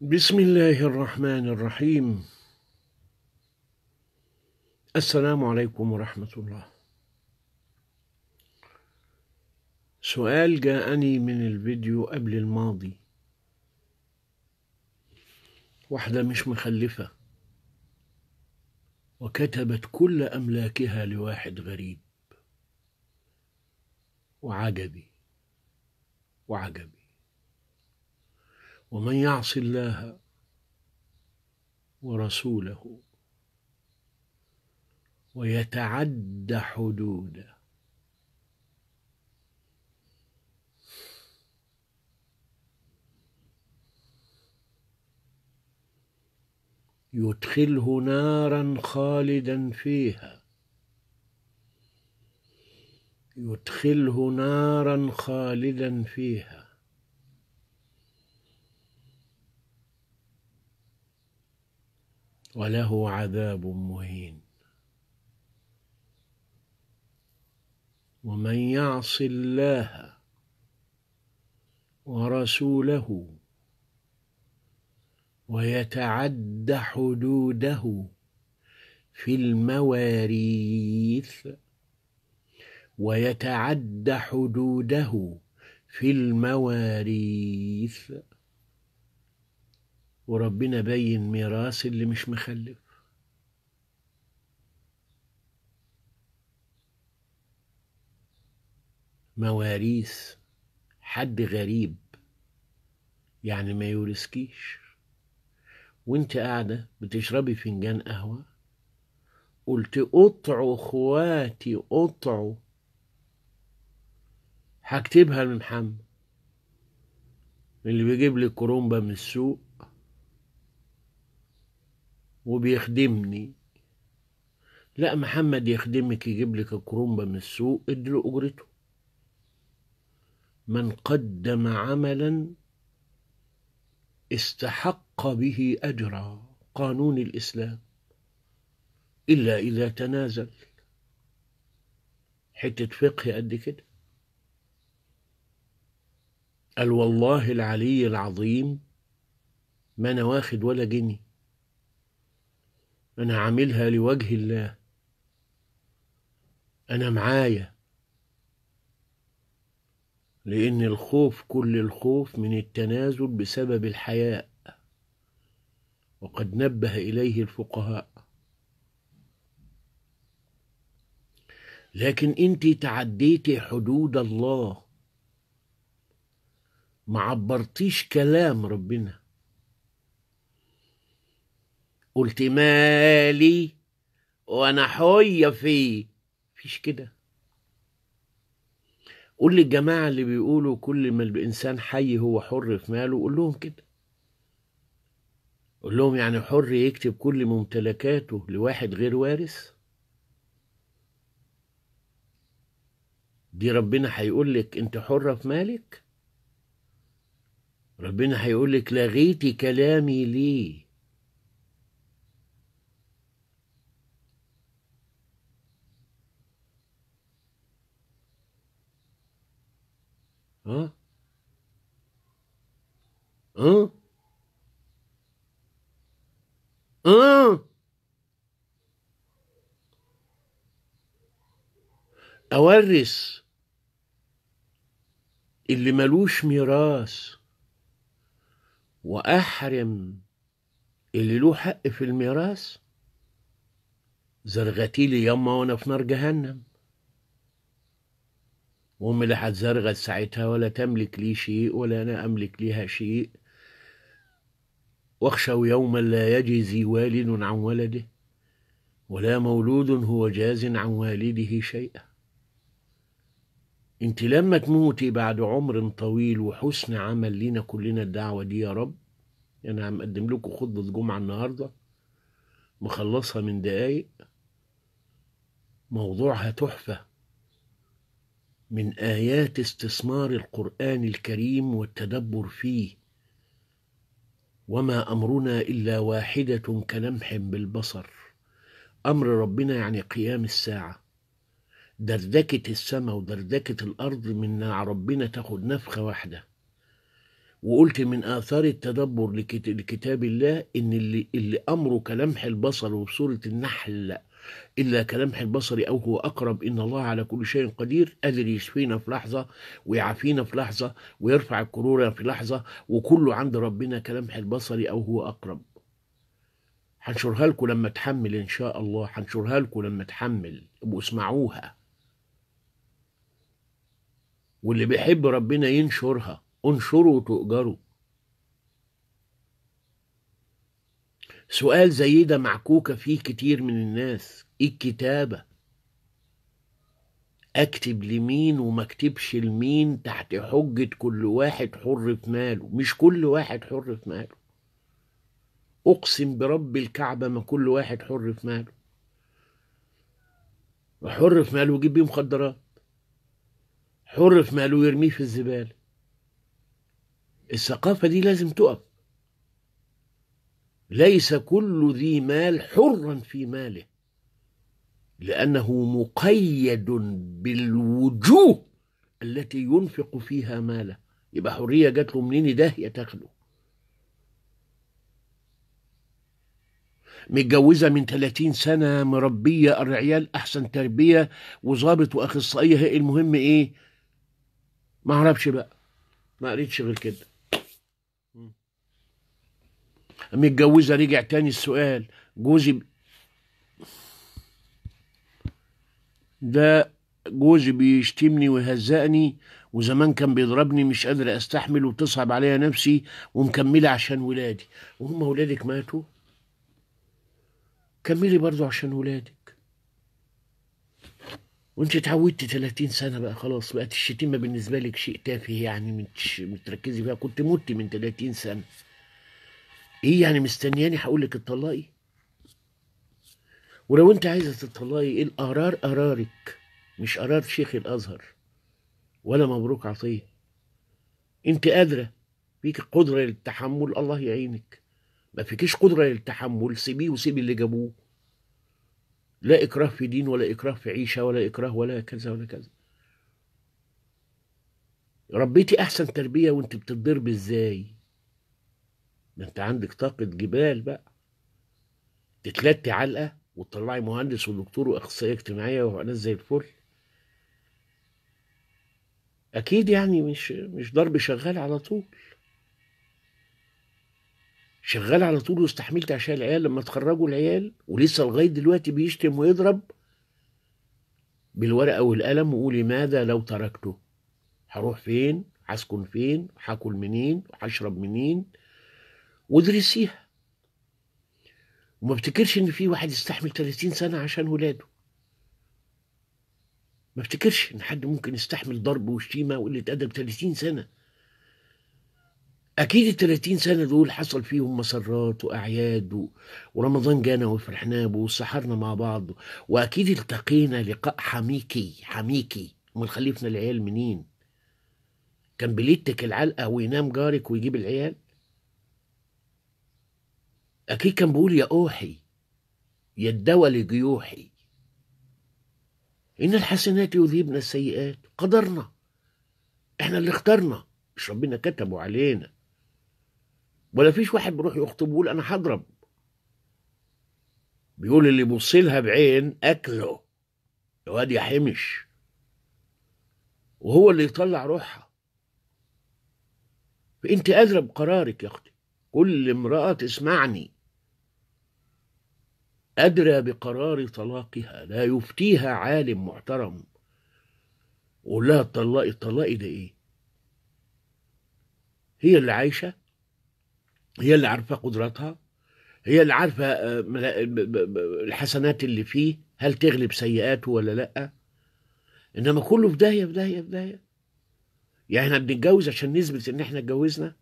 بسم الله الرحمن الرحيم السلام عليكم ورحمة الله سؤال جاءني من الفيديو قبل الماضي واحدة مش مخلفة وكتبت كل أملاكها لواحد غريب وعجبي وعجبي ومن يعص الله ورسوله ويتعد حدوده يدخله نارا خالدا فيها يدخله نارا خالدا فيها وله عذاب مهين ومن يعص الله ورسوله ويتعد حدوده في المواريث ويتعد حدوده في المواريث وربنا بين ميراث اللي مش مخلف مواريث حد غريب يعني ما يورثكيش وانت قاعدة بتشربي فنجان قهوة قلت قطعوا اخواتي قطعوا هكتبها لمحمد اللي بيجيب لي كرومبا من السوق وبيخدمني لا محمد يخدمك يجيب لك كرومبة من السوق ادله أجرته من قدم عملا استحق به أجرا قانون الإسلام إلا إذا تنازل حتة فقه قد كده قال والله العلي العظيم ما أنا واخد ولا جنيه أنا عاملها لوجه الله أنا معايا لأن الخوف كل الخوف من التنازل بسبب الحياء وقد نبه إليه الفقهاء لكن أنت تعديتي حدود الله ما عبرتيش كلام ربنا قلت مالي وانا حية فيه مفيش كده قول للجماعة اللي بيقولوا كل ما الإنسان حي هو حر في ماله قول لهم كده قول لهم يعني حر يكتب كل ممتلكاته لواحد غير وارث دي ربنا هيقول لك انت حرة في مالك ربنا هيقول لك لغيتي كلامي ليه Hein Hein Hein أورث اللي ملوش ميراث وأحرم اللي له حق في الميراث زرغتيلي يما وأنا في نار جهنم وأم اللي هتزرغت ساعتها ولا تملك لي شيء ولا أنا أملك لها شيء واخشى يوما لا يجزي والد عن ولده ولا مولود هو جاز عن والده شيئا انت لما تموتي بعد عمر طويل وحسن عمل لنا كلنا الدعوة دي يا رب انا عم اقدم لكم خطبة جمعة النهاردة مخلصها من دقايق موضوعها تحفة من ايات استثمار القران الكريم والتدبر فيه وما امرنا الا واحده كلمح بالبصر امر ربنا يعني قيام الساعه دردكه السماء ودردكه الارض من ربنا تاخد نفخه واحده وقلت من آثار التدبر لكتاب الله إن اللي, اللي أمره كلمح البصر وبصورة النحل إلا كلمح البصر أو هو أقرب إن الله على كل شيء قدير قادر يشفينا في لحظة ويعافينا في لحظة ويرفع الكورونا في لحظة وكله عند ربنا كلمح البصر أو هو أقرب هنشرها لكم لما تحمل إن شاء الله هنشرها لكم لما تحمل ابقوا اسمعوها واللي بيحب ربنا ينشرها انشروا وتؤجروا سؤال زي ده معكوكة فيه كتير من الناس ايه الكتابة اكتب لمين وما اكتبش لمين تحت حجة كل واحد حر في ماله مش كل واحد حر في ماله اقسم برب الكعبة ما كل واحد حر في ماله حر في ماله يجيب بيه مخدرات حر في ماله يرميه في الزبالة الثقافة دي لازم تقف ليس كل ذي مال حرا في ماله لانه مقيد بالوجوه التي ينفق فيها ماله يبقى حريه جات له منين داهيه تاخده متجوزة من 30 سنة مربية العيال أحسن تربية وظابط وأخصائية المهم إيه؟ ما أعرفش بقى ما قريتش غير كده متجوزه رجع تاني السؤال جوزي ده جوزي بيشتمني ويهزقني وزمان كان بيضربني مش قادر استحمل وتصعب عليا نفسي ومكمله عشان ولادي وهم ولادك ماتوا كملي برضو عشان ولادك وانت اتعودت 30 سنه بقى خلاص بقت الشتيمه بالنسبه لك شيء تافه يعني مش متركزي فيها كنت مت من 30 سنه ايه يعني مستنياني هقول لك اتطلقي ولو انت عايزه تطلقي القرار قرارك مش قرار شيخ الازهر ولا مبروك عطيه انت قادره فيك قدره للتحمل الله يعينك ما فيكيش قدره للتحمل سيبيه وسيبي اللي جابوه لا اكراه في دين ولا اكراه في عيشه ولا اكراه ولا كذا ولا كذا ربيتي احسن تربيه وانت بتتضرب ازاي ده انت عندك طاقة جبال بقى تتلتي علقة وتطلعي مهندس ودكتور واخصائية اجتماعية وناس زي الفل اكيد يعني مش مش ضرب شغال على طول شغال على طول واستحملت عشان العيال لما تخرجوا العيال ولسه لغايه دلوقتي بيشتم ويضرب بالورقه والقلم وقولي ماذا لو تركته هروح فين هسكن فين هاكل منين هشرب منين وادرسيها وما افتكرش ان في واحد يستحمل 30 سنه عشان ولاده ما افتكرش ان حد ممكن يستحمل ضرب وشتيمه وقله ادب 30 سنه اكيد ال 30 سنه دول حصل فيهم مسرات واعياد و... ورمضان جانا وفرحنا به وسحرنا مع بعض واكيد التقينا لقاء حميكي حميكي امال خلفنا العيال منين كان بليتك العلقه وينام جارك ويجيب العيال أكيد كان بيقول يا أوحي يا الدواء لجيوحي إن الحسنات يذيبنا السيئات قدرنا إحنا اللي اخترنا مش ربنا كتبه علينا ولا فيش واحد بيروح يخطب ويقول أنا هضرب بيقول اللي يبص لها بعين أكله يا واد يا حمش وهو اللي يطلع روحها فأنت أذرب بقرارك يا أختي كل امرأة تسمعني أدرى بقرار طلاقها لا يفتيها عالم محترم ولا لها اتطلقي ده ايه هي اللي عايشة هي اللي عارفة قدراتها هي اللي عارفة آه، الحسنات اللي فيه هل تغلب سيئاته ولا لأ إنما كله في داهية في داهية في داهية يعني احنا بنتجوز عشان نثبت إن احنا اتجوزنا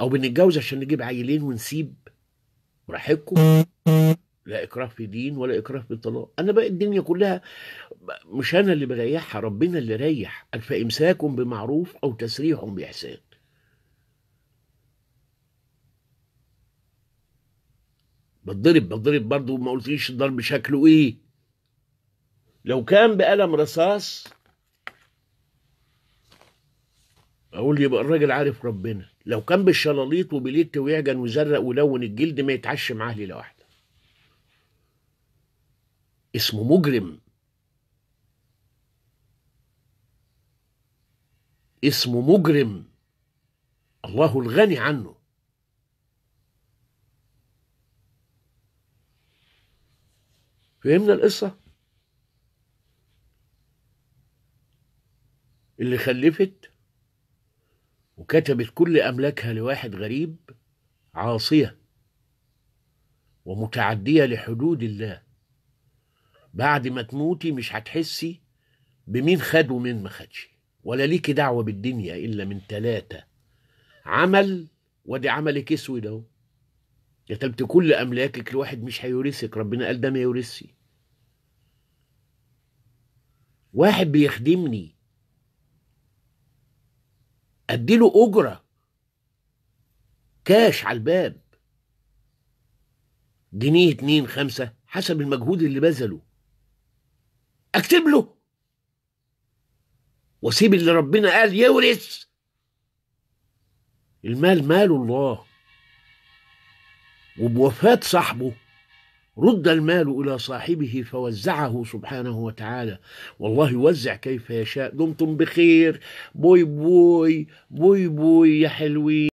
أو بنتجوز عشان نجيب عيلين ونسيب براحتكم لا اكراه في دين ولا اكراه في طلاق انا بقى الدنيا كلها مش انا اللي بريحها ربنا اللي ريح فامساك بمعروف او تسريح باحسان بتضرب بتضرب برضه ما قلتليش الضرب شكله ايه لو كان بقلم رصاص اقول يبقى الراجل عارف ربنا لو كان بالشلاليط وبليت ويعجن وزرق ولون الجلد ما يتعشى معاه ليله واحده اسمه مجرم اسمه مجرم الله الغني عنه فهمنا القصة اللي خلفت وكتبت كل أملاكها لواحد غريب عاصية ومتعدية لحدود الله بعد ما تموتي مش هتحسي بمين خد ومين ما خدش ولا ليكي دعوة بالدنيا إلا من ثلاثة عمل ودي عملك اسود اهو كتبت كل أملاكك لواحد مش هيورثك ربنا قال ده ما يورثي واحد بيخدمني أديله أجرة كاش على الباب جنيه اتنين خمسة حسب المجهود اللي بذله اكتب له واسيب اللي ربنا قال يورث المال مال الله وبوفاة صاحبه رد المال إلى صاحبه فوزعه سبحانه وتعالى والله يوزع كيف يشاء دمتم بخير بوي بوي بوي بوي يا حلوين